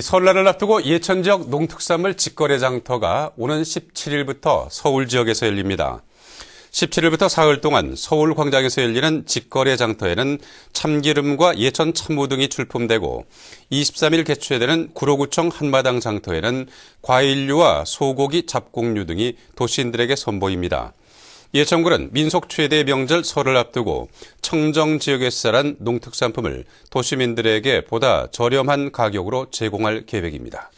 설날을 앞두고 예천 지역 농특산물 직거래 장터가 오는 17일부터 서울 지역에서 열립니다. 17일부터 사흘 동안 서울 광장에서 열리는 직거래 장터에는 참기름과 예천 참모 등이 출품되고 23일 개최되는 구로구청 한마당 장터에는 과일류와 소고기, 잡곡류 등이 도시인들에게 선보입니다. 예천군은 민속 최대 명절 설을 앞두고 청정 지역에서 자 농특산품을 도시민들에게 보다 저렴한 가격으로 제공할 계획입니다.